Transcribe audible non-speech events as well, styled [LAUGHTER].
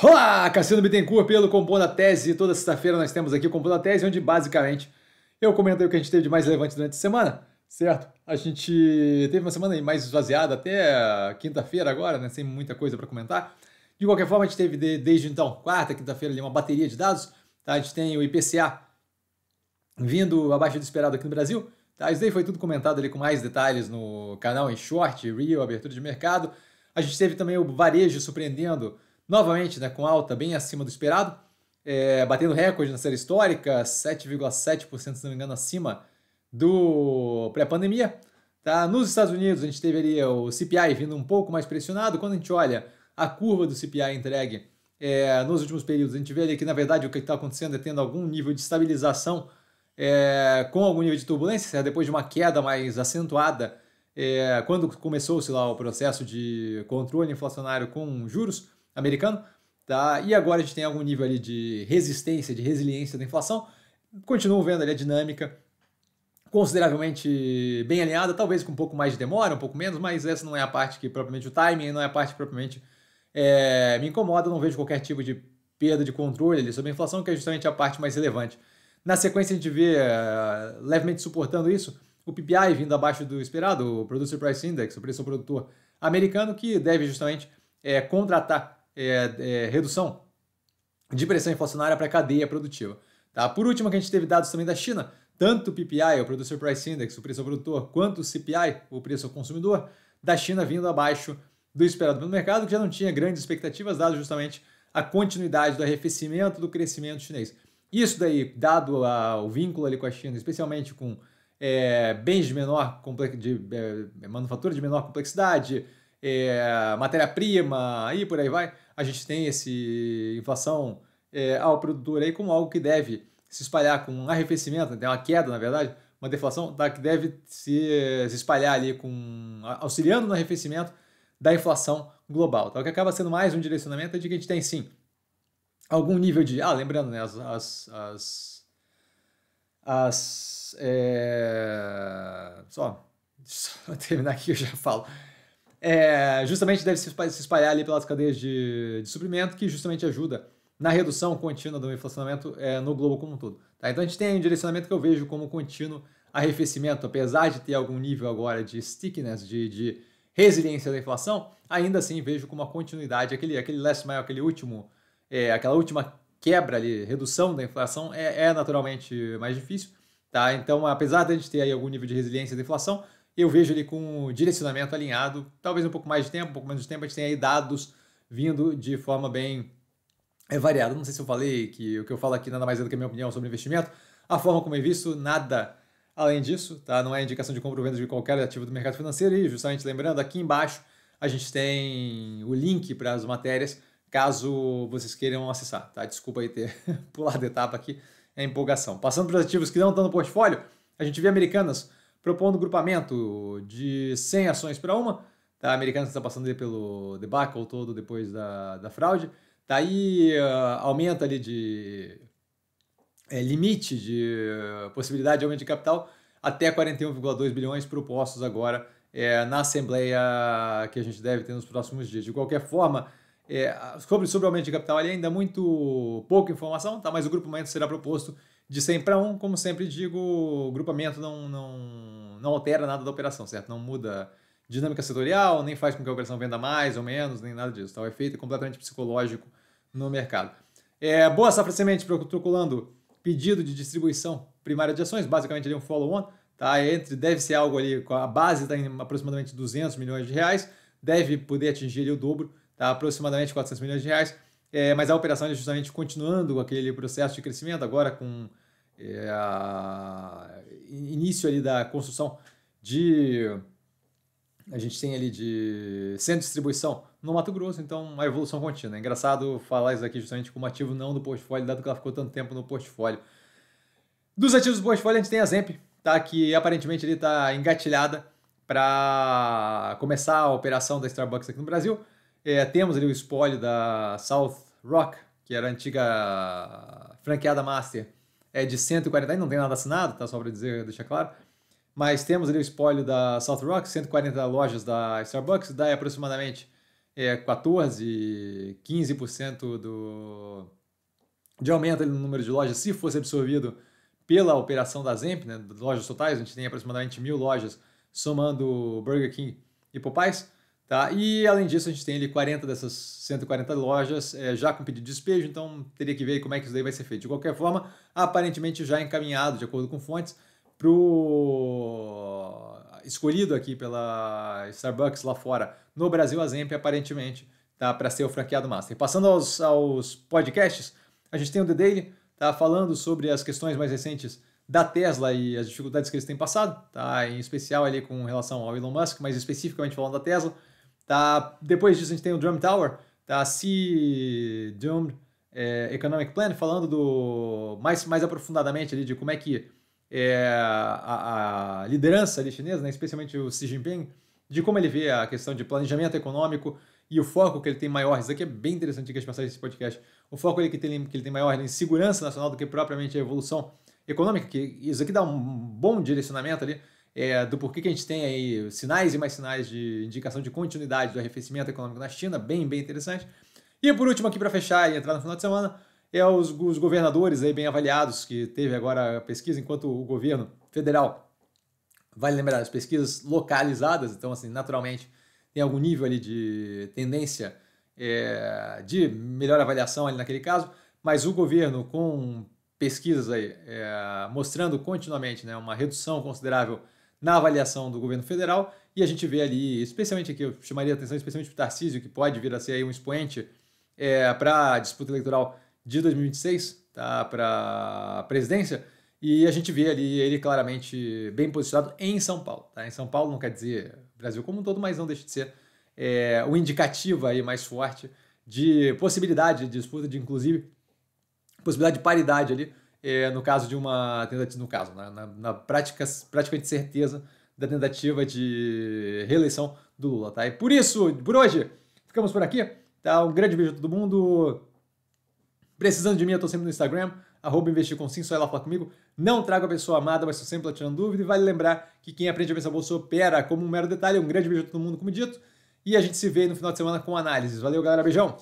Olá, Cassiano Bittencourt pelo Compondo a Tese. Toda sexta-feira nós temos aqui o Compondo a Tese, onde basicamente eu comento o que a gente teve de mais relevante durante a semana, certo? A gente teve uma semana mais esvaziada até quinta-feira agora, né? Sem muita coisa para comentar. De qualquer forma, a gente teve de, desde então, quarta, quinta-feira, uma bateria de dados. Tá? A gente tem o IPCA vindo abaixo do esperado aqui no Brasil. Tá? Isso daí foi tudo comentado ali com mais detalhes no canal em short, real abertura de mercado. A gente teve também o varejo surpreendendo novamente né, com alta bem acima do esperado, é, batendo recorde na série histórica, 7,7% se não me engano acima do pré-pandemia. Tá? Nos Estados Unidos a gente teve ali o CPI vindo um pouco mais pressionado, quando a gente olha a curva do CPI entregue é, nos últimos períodos, a gente vê ali que na verdade o que está acontecendo é tendo algum nível de estabilização é, com algum nível de turbulência, né? depois de uma queda mais acentuada é, quando começou-se lá o processo de controle inflacionário com juros, americano. Tá? E agora a gente tem algum nível ali de resistência, de resiliência da inflação. Continuo vendo ali a dinâmica consideravelmente bem alinhada, talvez com um pouco mais de demora, um pouco menos, mas essa não é a parte que propriamente o timing, não é a parte que propriamente é, me incomoda, não vejo qualquer tipo de perda de controle ali sobre a inflação, que é justamente a parte mais relevante. Na sequência, a gente vê uh, levemente suportando isso o PPI vindo abaixo do esperado, o Producer Price Index, o preço ao produtor americano, que deve justamente é, contratar é, é, redução de pressão inflacionária para a cadeia produtiva. Tá? Por último, que a gente teve dados também da China, tanto o PPI, o Producer Price Index, o preço ao produtor, quanto o CPI, o preço ao consumidor, da China vindo abaixo do esperado pelo mercado, que já não tinha grandes expectativas, dado justamente a continuidade do arrefecimento do crescimento chinês. Isso daí, dado a, o vínculo ali com a China, especialmente com é, bens de menor de, é, é, manufatura de menor complexidade, é, matéria-prima, e por aí vai, a gente tem esse inflação é, ao ah, produtor aí como algo que deve se espalhar com um arrefecimento, né, tem uma queda, na verdade, uma deflação da tá, que deve se, se espalhar ali com auxiliando no arrefecimento da inflação global. então O que acaba sendo mais um direcionamento é de que a gente tem sim algum nível de. Ah, lembrando, né? As. as, as, as é, só, só [LAUGHS] terminar aqui eu já falo é, justamente deve se espalhar ali pelas cadeias de, de, suprimento, que justamente ajuda na redução contínua do inflacionamento é, no globo como um todo. Tá? Então a gente tem um direcionamento que eu vejo como contínuo arrefecimento, apesar de ter algum nível agora de stickiness, de, de resiliência da inflação, ainda assim vejo como uma continuidade, aquele, aquele last mile, aquele último, é, aquela última quebra ali, redução da inflação é, é naturalmente mais difícil. Tá? Então, apesar de a gente ter aí algum nível de resiliência da inflação, eu vejo ele com um direcionamento alinhado, talvez um pouco mais de tempo, um pouco menos de tempo, a gente tem aí dados vindo de forma bem é, variada. Não sei se eu falei que o que eu falo aqui nada mais é do que a minha opinião sobre investimento, a forma como eu é visto nada além disso, tá? Não é indicação de compra ou venda de qualquer ativo do mercado financeiro e justamente lembrando, aqui embaixo a gente tem o link para as matérias, caso vocês queiram acessar, tá? Desculpa aí ter [LAUGHS] pulado etapa aqui, é empolgação. Passando para os ativos que não estão no portfólio, a gente vê Americanas propondo grupamento de 100 ações para uma. Tá? A Americanas está passando pelo debacle todo depois da, da fraude. Daí tá uh, ah, aumenta ali de é, limite de ah, possibilidade de aumento de capital até 41,2 bilhões propostos agora é, na Assembleia que a gente deve ter nos próximos dias. De qualquer forma, é, sobre, sobre o aumento de capital ali ainda muito pouca informação, tá? mas o grupamento será proposto de 100 para 1, como sempre digo, o grupamento não, não, não altera nada da operação, certo? Não muda dinâmica setorial, nem faz com que a operação venda mais ou menos, nem nada disso. Tá? O efeito é completamente psicológico no mercado. É, boa safra de semente protocolando pedido de distribuição primária de ações, basicamente ali um follow-on, tá? É entre, deve ser algo ali, a base está em aproximadamente 200 milhões de reais, deve poder atingir ali o dobro, tá? aproximadamente 400 milhões de reais. É, mas a operação é justamente continuando aquele processo de crescimento, agora com é, a, início ali da construção de. A gente tem ali de centro de distribuição no Mato Grosso, então uma evolução contínua. É engraçado falar isso aqui justamente como ativo não do portfólio, dado que ela ficou tanto tempo no portfólio. Dos ativos do portfólio, a gente tem a Zemp, tá? que aparentemente ele está engatilhada para começar a operação da Starbucks aqui no Brasil. É, temos ali o spoiler da South Rock, que era a antiga franqueada Master. É de 140, ainda não tem nada assinado, tá só para dizer, deixar claro. Mas temos ali o spoiler da South Rock, 140 lojas da Starbucks, dá aproximadamente é, 14, 15% do, de aumento no número de lojas, se fosse absorvido pela operação da Zemp, né, lojas totais, a gente tem aproximadamente mil lojas, somando Burger King e Popeyes. Tá? E além disso, a gente tem ali 40 dessas 140 lojas é, já com pedido de despejo, então teria que ver como é que isso daí vai ser feito. De qualquer forma, aparentemente já encaminhado, de acordo com fontes, para o escolhido aqui pela Starbucks lá fora, no Brasil, a Zemp aparentemente tá para ser o franqueado master. Passando aos, aos podcasts, a gente tem o The Daily, tá falando sobre as questões mais recentes da Tesla e as dificuldades que eles têm passado, tá? em especial ali com relação ao Elon Musk, mas especificamente falando da Tesla. Tá? Depois disso, a gente tem o Drum Tower, tá? Se Doomed é, Economic Plan, falando do mais, mais aprofundadamente ali de como é que é, a, a, liderança ali chinesa, né? especialmente o Xi Jinping, de como ele vê a questão de planejamento econômico e o foco que ele tem maior, isso aqui é bem interessante que as passagens desse podcast, o foco ele que, tem, que ele tem maior em segurança nacional do que propriamente a evolução econômica, que isso aqui dá um bom direcionamento ali é, do porquê que a gente tem aí sinais e mais sinais de indicação de continuidade do arrefecimento econômico na China, bem, bem interessante. E por último, aqui para fechar e entrar no final de semana, é os, os governadores aí bem avaliados, que teve agora a pesquisa, enquanto o governo federal, vale lembrar, as pesquisas localizadas, então assim, naturalmente, tem algum nível ali de tendência é, de melhor avaliação ali naquele caso, mas o governo com pesquisas aí é, mostrando continuamente né, uma redução considerável na avaliação do governo federal, e a gente vê ali, especialmente aqui, eu chamaria a atenção especialmente para o Tarcísio, que pode vir a ser aí um expoente é, para a disputa eleitoral de 2026, tá, para a presidência, e a gente vê ali ele claramente bem posicionado em São Paulo. Tá? Em São Paulo não quer dizer Brasil como um todo, mas não deixa de ser é, o indicativo aí mais forte de possibilidade de disputa, de inclusive possibilidade de paridade ali é, no caso de uma tentativa, no caso, na, né, na, na prática, praticamente certeza da tentativa de reeleição do Lula, tá? E por isso, por hoje, ficamos por aqui, tá? Um grande beijo a todo mundo. Precisando de mim, eu tô sempre no Instagram, arroba investir com sim, só ela fala comigo. Não trago a pessoa amada, mas estou sempre lá tirando dúvida. E vale lembrar que quem aprende a pensar bolsa opera como um mero detalhe. Um grande beijo a todo mundo, como dito. E a gente se vê no final de semana com análises. Valeu, galera. Beijão!